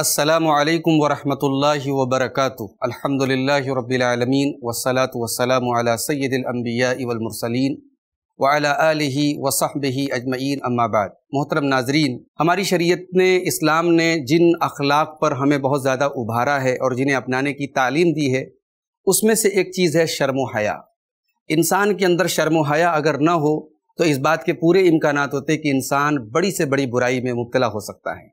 असलकम वरहमल वबरक अलहमदिल्ला रबीआलमीन वसलात वसलाम सैदम्बिया इवलमरसलिन वाला आलि वसहबी अजमैन अम्माबाद मोहतरम नाजरीन हमारी शरीयत ने इस्लाम ने जिन अखलाक पर हमें बहुत ज़्यादा उभारा है और जिन्हें अपनाने की तालीम दी है उसमें से एक चीज़ है शर्म हया इंसान के अंदर शर्म हया अगर न हो तो इस बात के पूरे इम्कान होते कि इंसान बड़ी से बड़ी बुराई में मुबतला हो सकता है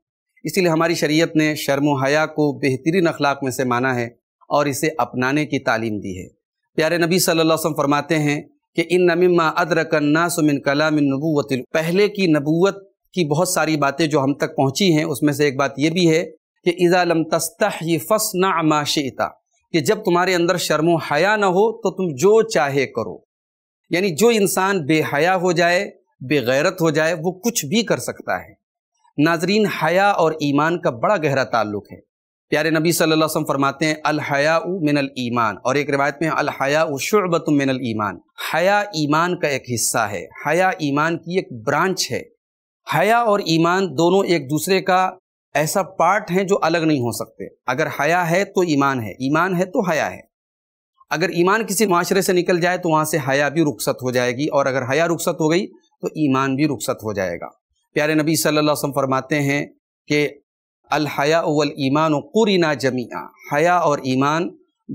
इसीलिए हमारी शरीयत ने शर्म हया को बेहतरीन अखलाक में से माना है और इसे अपनाने की तालीम दी है प्यारे नबी सल्लल्लाहु अलैहि वसल्लम फरमाते हैं कि इन नमिमा कला मिन नबूत पहले की नबूत की बहुत सारी बातें जो हम तक पहुँची हैं उसमें से एक बात यह भी है कि इज़ालम फ़स फसना माशिता कि जब तुम्हारे अंदर शर्म हया ना हो तो तुम जो चाहे करो यानी जो इंसान बेहया हो जाए बेगैरत हो जाए वो कुछ भी कर सकता है नाजरीन हया और ईमान का बड़ा गहरा ताल्लुक है प्यारे नबी सल्लल्लाहु अलैहि वसल्लम फरमाते हैं अलहया मिनल ईमान और एक रिवायत में अलहया शुरबत मिनल ईमान हया ईमान का एक हिस्सा है हया ईमान की एक ब्रांच है हया और ईमान दोनों एक दूसरे का ऐसा पार्ट है जो अलग नहीं हो सकते अगर हया है तो ईमान है ईमान है तो हया है अगर ईमान किसी माशरे से निकल जाए तो वहाँ से हया भी रुखसत हो जाएगी और अगर हया रुखसत हो गई तो ईमान भी रुखसत हो जाएगा प्यारे नबी सल्लल्लाहु अलैहि वसल्लम फरमाते हैं कि हया वल ईमान कुरना जमीआ हया और ईमान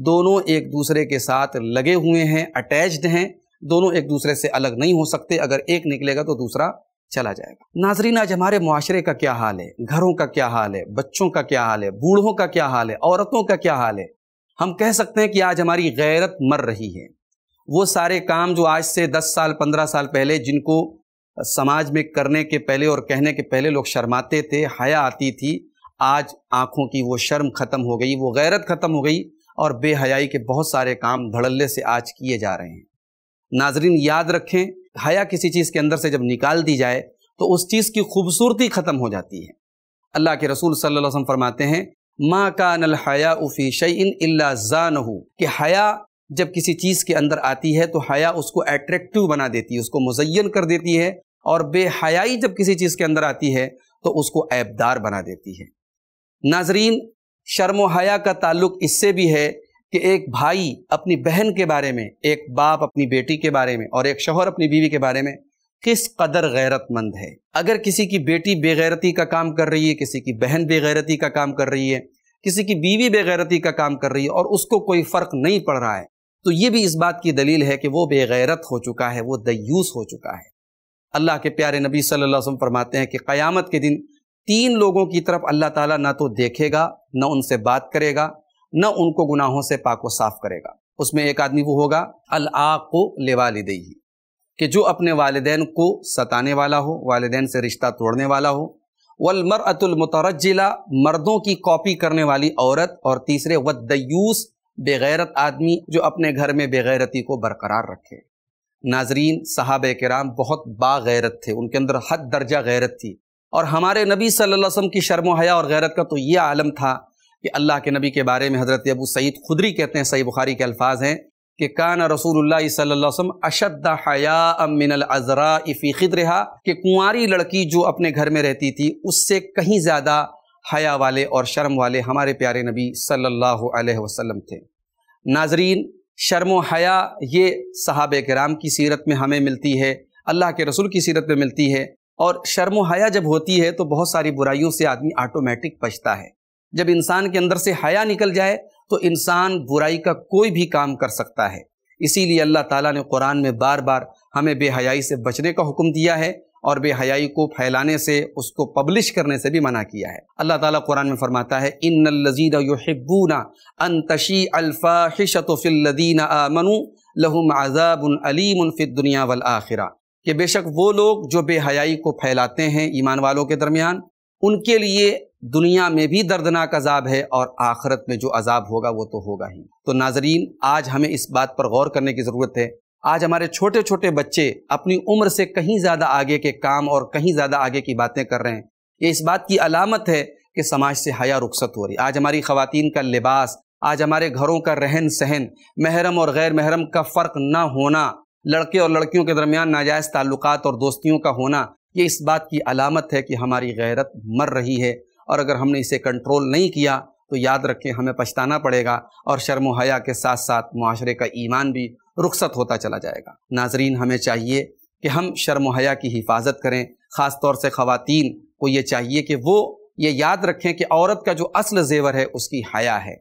दोनों एक दूसरे के साथ लगे हुए हैं अटैच्ड हैं दोनों एक दूसरे से अलग नहीं हो सकते अगर एक निकलेगा तो दूसरा चला जाएगा नाजरीन आज हमारे माशरे का क्या हाल है घरों का क्या हाल है बच्चों का क्या हाल है बूढ़ों का क्या हाल है औरतों का क्या हाल है हम कह सकते हैं कि आज हमारी गैरत मर रही है वो सारे काम जो आज से दस साल पंद्रह साल पहले जिनको समाज में करने के पहले और कहने के पहले लोग शर्माते थे हया आती थी आज आंखों की वो शर्म ख़त्म हो गई वो गैरत ख़त्म हो गई और बेहयाई के बहुत सारे काम धड़ल्ले से आज किए जा रहे हैं नाजरीन याद रखें हया किसी चीज़ के अंदर से जब निकाल दी जाए तो उस चीज़ की खूबसूरती ख़त्म हो जाती है अल्लाह के रसूल सल्लल्लाहु अलैहि वसल्लम फरमाते हैं माँ का नल हया उफ़ी शैन अल्ला जानहू कि हया जब किसी चीज़ के अंदर आती है तो हया उसको एट्रेक्टिव बना देती है उसको मुजैन कर देती है और बेहयाई जब किसी चीज़ के अंदर आती है तो उसको ऐबदार बना देती है नाजरीन शर्म हया का ताल्लुक इससे भी है कि एक भाई अपनी बहन के बारे में एक बाप अपनी बेटी के बारे में और एक शोहर अपनी बीवी के बारे में किस कदर गैरतमंद है अगर किसी की बेटी बेगैरती का काम कर रही है किसी की बहन बेगैरती का काम कर रही है किसी की बीवी बेगैरती का काम कर रही है और उसको कोई फ़र्क नहीं पड़ रहा है तो ये भी इस बात की दलील है कि वो बेगैरत हो चुका है वो दयूस हो चुका है अल्लाह के प्यारे नबी सल्लल्लाहु अलैहि वसल्लम फरमाते हैं कि क़यामत के दिन तीन लोगों की तरफ अल्लाह ताला ना तो देखेगा ना उनसे बात करेगा ना उनको गुनाहों से पाको साफ करेगा उसमें एक आदमी वो होगा अल आको ले वालदे कि जो अपने वालदेन को सताने वाला हो वालदेन से रिश्ता तोड़ने वाला हो अतुलमतरजिला मर्दों की कॉपी करने वाली औरत और तीसरे वदयूस बेगैरत आदमी जो अपने घर में बेगैरती को बरकरार रखे नाजरीन साहब के राम बहुत बागैरत थे उनके अंदर हद दर्जा गैरत थी और हमारे नबी सल वसम की शर्म हया और गैरत का तो ये आलम था कि अल्लाह के नबी के बारे में हज़रत अबू सईद खुदरी कहते हैं सही बुखारी के अल्फाज हैं कि कान रसूल सल्लम अशद हया मिनल इफ़ी खिद रहा कि कुंवारी लड़की जो अपने घर में रहती थी उससे कहीं ज़्यादा हया वाले और शर्म वाले हमारे प्यारे नबी सल्लल्लाहु अलैहि वसल्लम थे नाजरीन शर्म हया ये सहाब कराम की सीरत में हमें मिलती है अल्लाह के रसूल की सीरत में मिलती है और शर्म हया जब होती है तो बहुत सारी बुराइयों से आदमी ऑटोमेटिक बचता है जब इंसान के अंदर से हया निकल जाए तो इंसान बुराई का कोई भी काम कर सकता है इसीलिए अल्लाह ताला ने कुरान में बार बार हमें बेहयाई से बचने का हुक्म दिया है और बेहयाई को फैलाने से उसको पब्लिश करने से भी मना किया है अल्लाह ताला कुरान में फरमाता है इन लजीद युहिबूना अन तशी अल्फ़ाहिशतफ़िल्लदीना आमनु लहुम आज़ाबन अलीम दुनिया वल आखिरा कि बेशक वो लोग जो बेहयाई को फैलाते हैं ईमान वालों के दरमियान उनके लिए दुनिया में भी दर्दनाक अजाब है और आखरत में जो अजाब होगा वो तो होगा ही तो नाजरीन आज हमें इस बात पर गौर करने की ज़रूरत है आज हमारे छोटे छोटे बच्चे अपनी उम्र से कहीं ज़्यादा आगे के काम और कहीं ज़्यादा आगे की बातें कर रहे हैं ये इस बात की अलामत है कि समाज से हया रुखसत हो रही आज हमारी खातन का लिबास आज हमारे घरों का रहन सहन महरम और गैर महरम का फ़र्क ना होना लड़के और लड़कियों के दरमियान नाजायज़ ताल्लुक और दोस्तियों का होना ये इस बात की अलामत है कि हमारी गैरत मर रही है और अगर हमने इसे कंट्रोल नहीं किया तो याद रखें हमें पछताना पड़ेगा और शर्म हया के साथ साथ माशरे का ईमान भी रुखसत होता चला जाएगा नाजरीन हमें चाहिए कि हम शर्म हया की हिफाजत करें ख़ास तौर से ख़वातीन को ये चाहिए कि वो ये याद रखें कि औरत का जो असल जेवर है उसकी हया है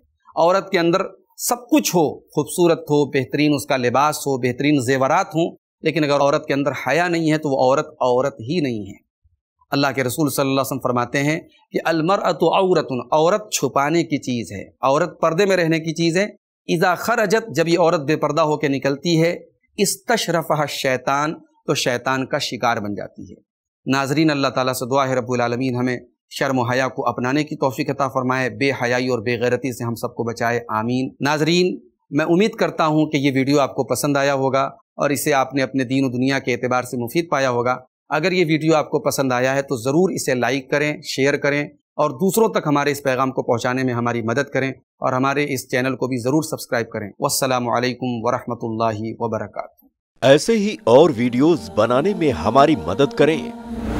औरत के अंदर सब कुछ हो खूबसूरत हो बेहतरीन उसका लिबास हो बेहतरीन जेवरात हों लेकिन अगर औरत के अंदर हया नहीं है तो वो औरत औरत ही नहीं है अल्लाह के रसूल सल्लल्लाहु अलैहि वसल्लम फरमाते हैं कि अलमर अत औरतन औरत छुपाने की चीज़ है औरत पर्दे में रहने की चीज़ है इज़ा खरजत जब ये औरत बेपर्दा होकर निकलती है इस तशरफ़ा शैतान तो शैतान का शिकार बन जाती है नाजरीन अल्लाह ताला से दुआ है रबालमीन हमें शर्म हया को अपनाने की तोफ़ी अता फ़रमाए बेहयाई और बेगैरती से हम सबको बचाए आमीन नाजरीन मैं उम्मीद करता हूँ कि ये वीडियो आपको पसंद आया होगा और इसे आपने अपने दीन दुनिया के अतबार से मुफीद पाया होगा अगर ये वीडियो आपको पसंद आया है तो ज़रूर इसे लाइक करें शेयर करें और दूसरों तक हमारे इस पैगाम को पहुँचाने में हमारी मदद करें और हमारे इस चैनल को भी ज़रूर सब्सक्राइब करें वालकम वरहमल वबरक ऐसे ही और वीडियोज़ बनाने में हमारी मदद करें